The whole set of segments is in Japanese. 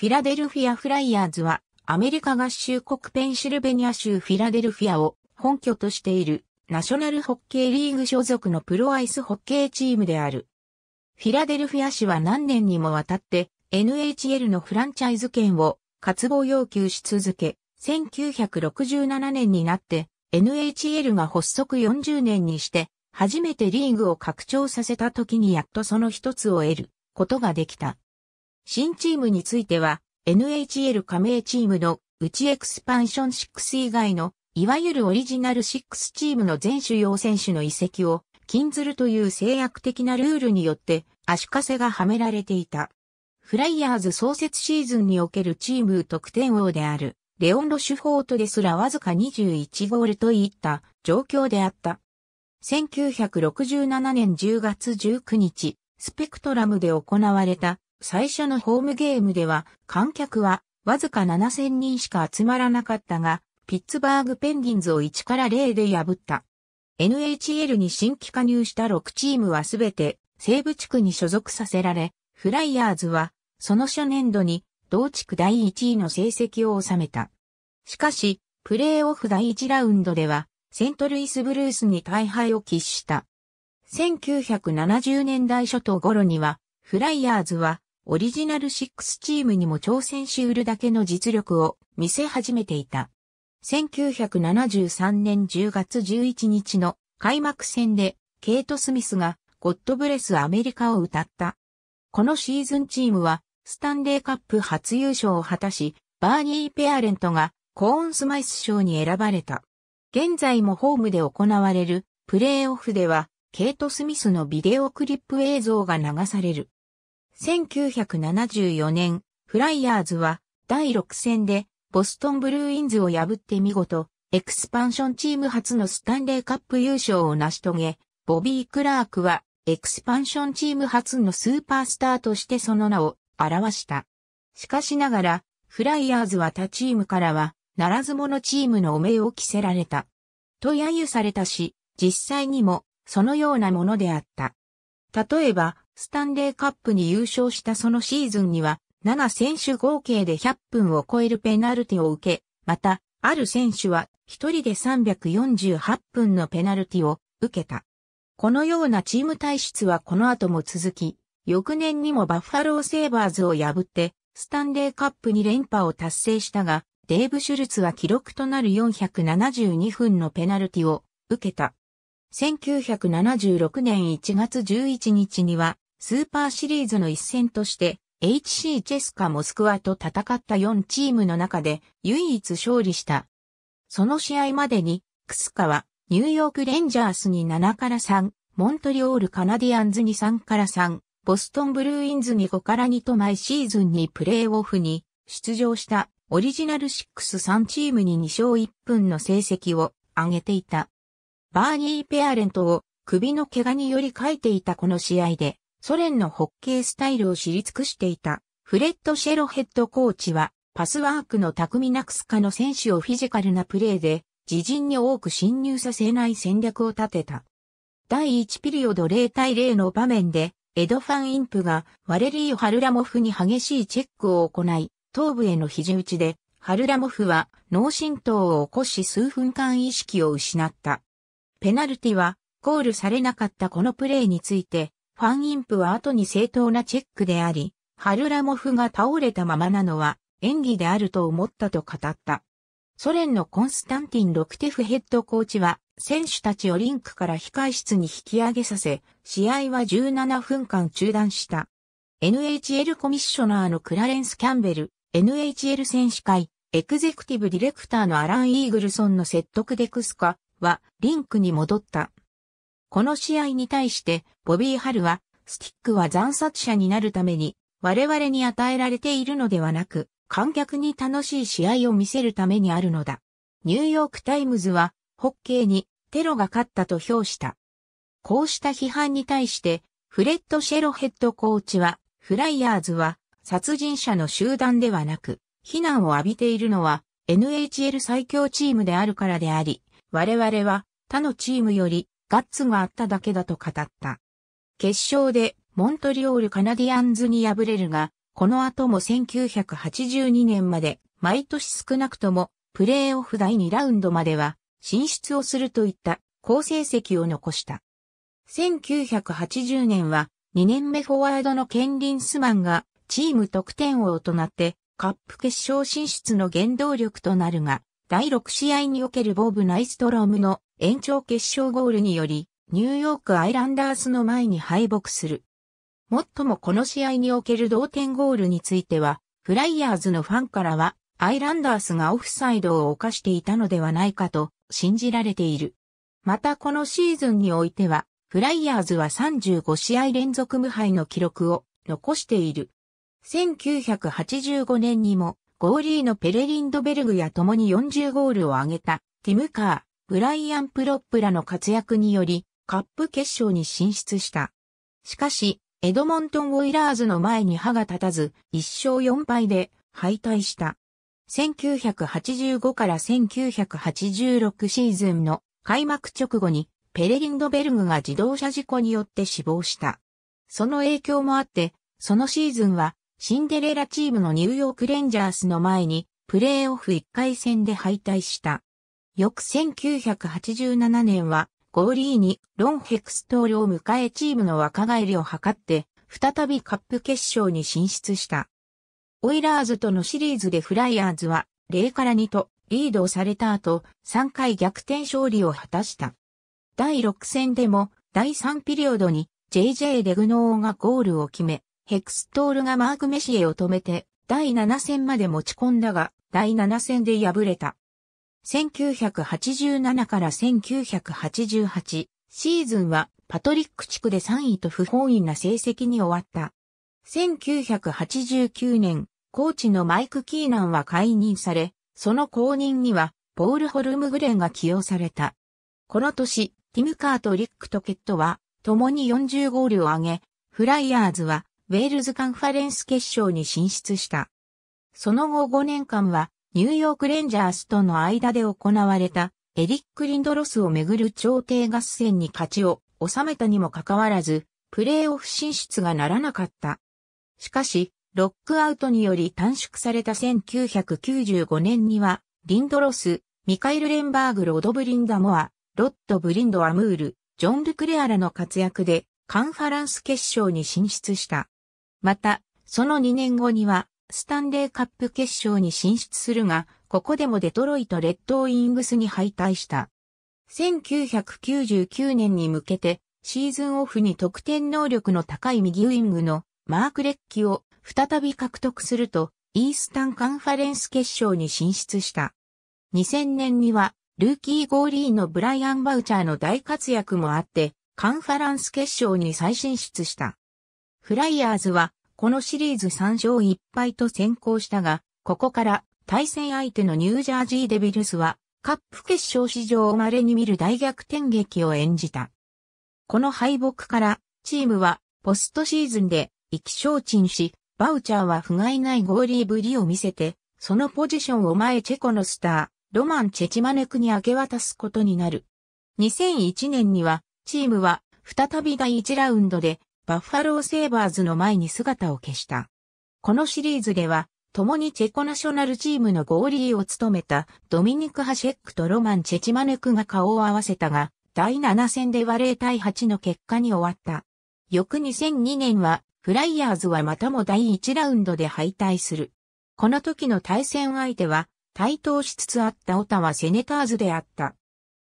フィラデルフィア・フライヤーズは、アメリカ合衆国ペンシルベニア州フィラデルフィアを本拠としている、ナショナルホッケーリーグ所属のプロアイスホッケーチームである。フィラデルフィア市は何年にもわたって NHL のフランチャイズ権を渇望要求し続け、1967年になって NHL が発足40年にして、初めてリーグを拡張させた時にやっとその一つを得ることができた。新チームについては、NHL 加盟チームの内エクスパンション6以外の、いわゆるオリジナル6チームの全主要選手の移籍を禁ずるという制約的なルールによって足かせがはめられていた。フライヤーズ創設シーズンにおけるチーム得点王である、レオン・ロシュフォートですらわずか21ゴールといった状況であった。1967年10月19日、スペクトラムで行われた最初のホームゲームでは観客はわずか7000人しか集まらなかったが、ピッツバーグペンギンズを1から0で破った。NHL に新規加入した6チームはすべて西部地区に所属させられ、フライヤーズはその初年度に同地区第1位の成績を収めた。しかし、プレーオフ第1ラウンドでは、セントルイスブルースに大敗を喫した。1970年代初頭頃には、フライヤーズはオリジナル6チームにも挑戦しうるだけの実力を見せ始めていた。1973年10月11日の開幕戦でケイト・スミスがゴッドブレス・アメリカを歌った。このシーズンチームはスタンレーカップ初優勝を果たし、バーニー・ペアレントがコーン・スマイス賞に選ばれた。現在もホームで行われるプレーオフではケイト・スミスのビデオクリップ映像が流される。1974年、フライヤーズは第6戦でボストンブルーインズを破って見事、エクスパンションチーム初のスタンレーカップ優勝を成し遂げ、ボビー・クラークはエクスパンションチーム初のスーパースターとしてその名を表した。しかしながら、フライヤーズは他チームからは、ならず者チームの汚名を着せられた。と揶揄されたし、実際にも、そのようなものであった。例えば、スタンレーカップに優勝したそのシーズンには、7選手合計で100分を超えるペナルティを受け、また、ある選手は一人で348分のペナルティを受けた。このようなチーム体質はこの後も続き、翌年にもバッファローセーバーズを破って、スタンレーカップに連覇を達成したが、デーブ・シュルツは記録となる472分のペナルティを受けた。1976年1月11日には、スーパーシリーズの一戦として、HC チェスカモスクワと戦った4チームの中で唯一勝利した。その試合までに、クスカはニューヨークレンジャースに7から3、モントリオールカナディアンズに3から3、ボストンブルーインズに5から2と毎シーズンにプレーオフに出場したオリジナル63チームに2勝1分の成績を上げていた。バーニー・ペアレントを首の怪我により書いていたこの試合でソ連のホッケースタイルを知り尽くしていたフレッド・シェロヘッドコーチは、パスワークの巧みなくすかの選手をフィジカルなプレーで、自陣に多く侵入させない戦略を立てた。第1ピリオド0対0の場面で、エドファンインプがワレリー・ハルラモフに激しいチェックを行い、頭部への肘打ちで、ハルラモフは脳震盪を起こし数分間意識を失った。ペナルティはコールされなかったこのプレーについて、ファンインプは後に正当なチェックであり、ハルラモフが倒れたままなのは演技であると思ったと語った。ソ連のコンスタンティン・ロクテフヘッドコーチは、選手たちをリンクから控室に引き上げさせ、試合は17分間中断した。NHL コミッショナーのクラレンス・キャンベル、NHL 選手会、エグゼクティブディレクターのアラン・イーグルソンの説得でクスカは、リンクに戻った。この試合に対して、ボビー・ハルは、スティックは残殺者になるために、我々に与えられているのではなく、観客に楽しい試合を見せるためにあるのだ。ニューヨークタイムズは、ホッケーにテロが勝ったと評した。こうした批判に対して、フレッド・シェロヘッドコーチは、フライヤーズは、殺人者の集団ではなく、非難を浴びているのは、NHL 最強チームであるからであり、我々は他のチームよりガッツがあっただけだと語った。決勝でモントリオールカナディアンズに敗れるが、この後も1982年まで毎年少なくともプレーオフ第2ラウンドまでは進出をするといった好成績を残した。1980年は2年目フォワードのケンリンスマンがチーム得点王となってカップ決勝進出の原動力となるが、第6試合におけるボブ・ナイストロームの延長決勝ゴールにより、ニューヨークアイランダースの前に敗北する。もっともこの試合における同点ゴールについては、フライヤーズのファンからは、アイランダースがオフサイドを犯していたのではないかと信じられている。またこのシーズンにおいては、フライヤーズは35試合連続無敗の記録を残している。1985年にも、ゴーリーのペレリンドベルグや共に40ゴールを挙げた、ティムカー、ブライアン・プロップらの活躍により、カップ決勝に進出した。しかし、エドモントン・オイラーズの前に歯が立たず、1勝4敗で敗退した。1985から1986シーズンの開幕直後にペレリンドベルグが自動車事故によって死亡した。その影響もあって、そのシーズンはシンデレラチームのニューヨークレンジャースの前にプレーオフ1回戦で敗退した。翌1987年は、ゴーリーにロンヘクストールを迎えチームの若返りを図って、再びカップ決勝に進出した。オイラーズとのシリーズでフライヤーズは0から2とリードをされた後、3回逆転勝利を果たした。第6戦でも第3ピリオドに JJ レグノーがゴールを決め、ヘクストールがマークメシエを止めて、第7戦まで持ち込んだが、第7戦で敗れた。1987から1988シーズンはパトリック地区で3位と不本意な成績に終わった。1989年、コーチのマイク・キーナンは解任され、その後任にはポール・ホルムグレンが起用された。この年、ティム・カーとリック・トケットは、共に40ゴールを挙げ、フライヤーズは、ウェールズカンファレンス決勝に進出した。その後5年間は、ニューヨークレンジャースとの間で行われたエリック・リンドロスをめぐる調停合戦に勝ちを収めたにもかかわらず、プレーオフ進出がならなかった。しかし、ロックアウトにより短縮された1995年には、リンドロス、ミカエル・レンバーグ・ロド・ブリンダモア、ロット・ブリンド・アムール、ジョン・ルクレアラの活躍でカンファランス決勝に進出した。また、その2年後には、スタンレーカップ決勝に進出するが、ここでもデトロイト・レッドウィングスに敗退した。1999年に向けて、シーズンオフに得点能力の高い右ウィングのマーク・レッキを再び獲得すると、イースタンカンファレンス決勝に進出した。2000年には、ルーキー・ゴーリーのブライアン・バウチャーの大活躍もあって、カンファランス決勝に再進出した。フライヤーズはこのシリーズ3勝1敗と先行したが、ここから対戦相手のニュージャージーデビルスは、カップ決勝史上稀に見る大逆転劇を演じた。この敗北から、チームはポストシーズンで意気消沈し、バウチャーは不甲斐ないゴーリーぶりを見せて、そのポジションを前チェコのスター、ロマン・チェチマネクに明け渡すことになる。2001年には、チームは再び第1ラウンドでバッファローセーバーズの前に姿を消した。このシリーズでは、共にチェコナショナルチームのゴーリーを務めたドミニク・ハシェックとロマン・チェチマネクが顔を合わせたが、第7戦で割れ対8の結果に終わった。翌2002年は、フライヤーズはまたも第1ラウンドで敗退する。この時の対戦相手は、対等しつつあったオタワセネターズであった。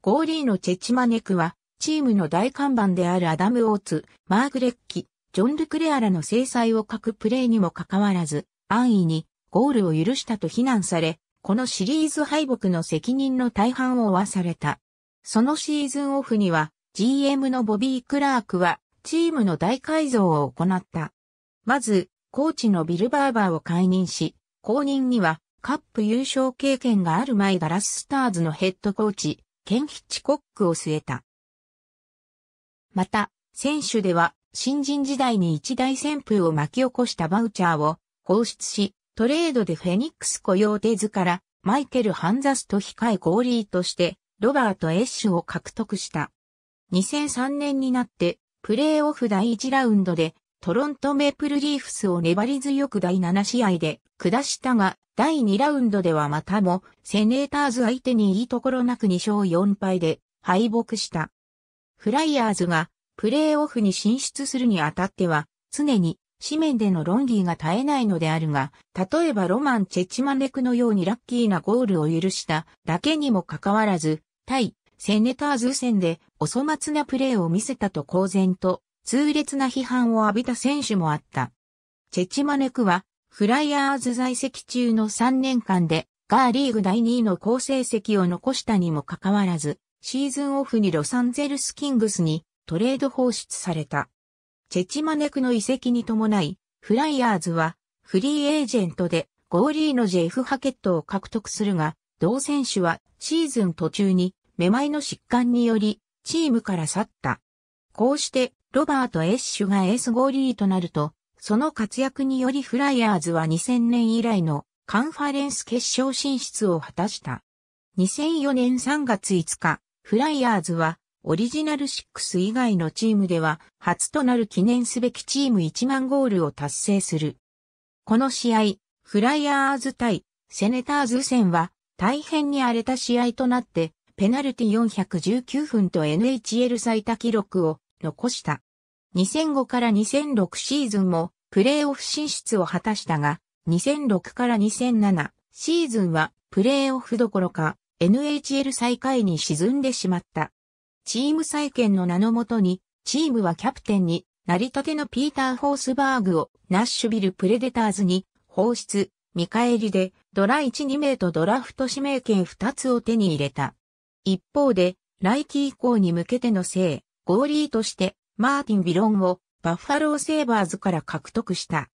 ゴーリーのチェチマネクは、チームの大看板であるアダム・オーツ、マーグレッキ、ジョン・ルクレアラの制裁を書くプレーにもかかわらず、安易にゴールを許したと非難され、このシリーズ敗北の責任の大半を負わされた。そのシーズンオフには、GM のボビー・クラークは、チームの大改造を行った。まず、コーチのビルバーバーを解任し、後任には、カップ優勝経験がある前ガラススターズのヘッドコーチ、ケンヒッチコックを据えた。また、選手では、新人時代に一大旋風を巻き起こしたバウチャーを放出し、トレードでフェニックス雇用手図ズからマイケル・ハンザスと控えゴーリーとしてロバート・エッシュを獲得した。2003年になってプレーオフ第1ラウンドでトロントメープルリーフスを粘り強く第7試合で下したが第2ラウンドではまたもセネーターズ相手にいいところなく2勝4敗で敗北した。フライヤーズがプレーオフに進出するにあたっては、常に紙面での論議が絶えないのであるが、例えばロマン・チェチマネクのようにラッキーなゴールを許しただけにもかかわらず、対セネターズ戦でお粗末なプレーを見せたと公然と痛烈な批判を浴びた選手もあった。チェチマネクはフライヤーズ在籍中の3年間でガーリーグ第2位の好成績を残したにもかかわらず、シーズンオフにロサンゼルスキングスにトレード放出された。チェチマネクの遺跡に伴い、フライヤーズはフリーエージェントでゴーリーのジェフ・ハケットを獲得するが、同選手はシーズン途中にめまいの疾患によりチームから去った。こうしてロバート・エッシュがエース・ゴーリーとなると、その活躍によりフライヤーズは2000年以来のカンファレンス決勝進出を果たした。2004年3月5日、フライヤーズは、オリジナル6以外のチームでは、初となる記念すべきチーム1万ゴールを達成する。この試合、フライヤーズ対セネターズ戦は、大変に荒れた試合となって、ペナルティ419分と NHL 最多記録を残した。2005から2006シーズンもプレーオフ進出を果たしたが、2006から2007シーズンはプレーオフどころか NHL 最下位に沈んでしまった。チーム再建の名のもとに、チームはキャプテンになりたてのピーター・ホースバーグをナッシュビル・プレデターズに放出、見返りでドラ1、2名とドラフト指名権2つを手に入れた。一方で、来季以降に向けてのせい、ゴーリーとしてマーティン・ビロンをバッファロー・セーバーズから獲得した。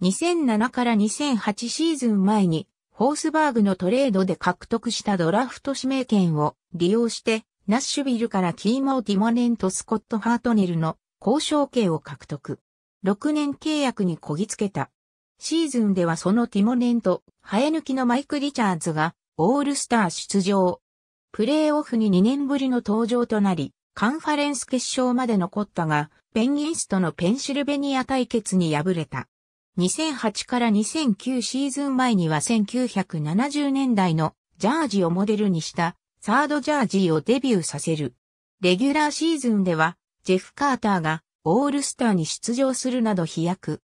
2007から2008シーズン前にホースバーグのトレードで獲得したドラフト指名権を利用して、ナッシュビルからキーモー・ティモネンとスコット・ハートネルの交渉権を獲得。6年契約にこぎつけた。シーズンではそのティモネンと生え抜きのマイク・リチャーズがオールスター出場。プレーオフに2年ぶりの登場となり、カンファレンス決勝まで残ったが、ペンギンスとのペンシルベニア対決に敗れた。2008から2009シーズン前には1970年代のジャージをモデルにしたサードジャージをデビューさせる。レギュラーシーズンではジェフ・カーターがオールスターに出場するなど飛躍。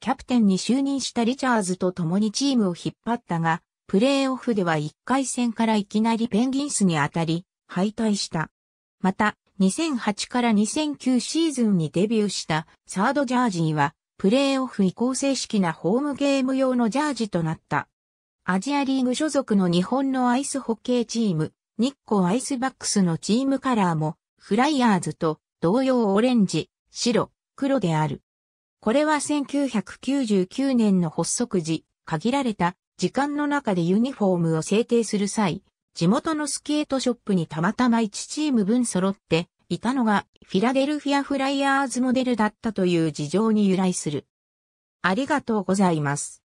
キャプテンに就任したリチャーズと共にチームを引っ張ったが、プレーオフでは1回戦からいきなりペンギンスに当たり、敗退した。また、2008から2009シーズンにデビューしたサードジャージーはプレーオフ以降正式なホームゲーム用のジャージとなった。アジアリーグ所属の日本のアイスホッケーチーム、日光アイスバックスのチームカラーも、フライヤーズと同様オレンジ、白、黒である。これは1999年の発足時、限られた時間の中でユニフォームを制定する際、地元のスケートショップにたまたま1チーム分揃っていたのがフィラデルフィアフライヤーズモデルだったという事情に由来する。ありがとうございます。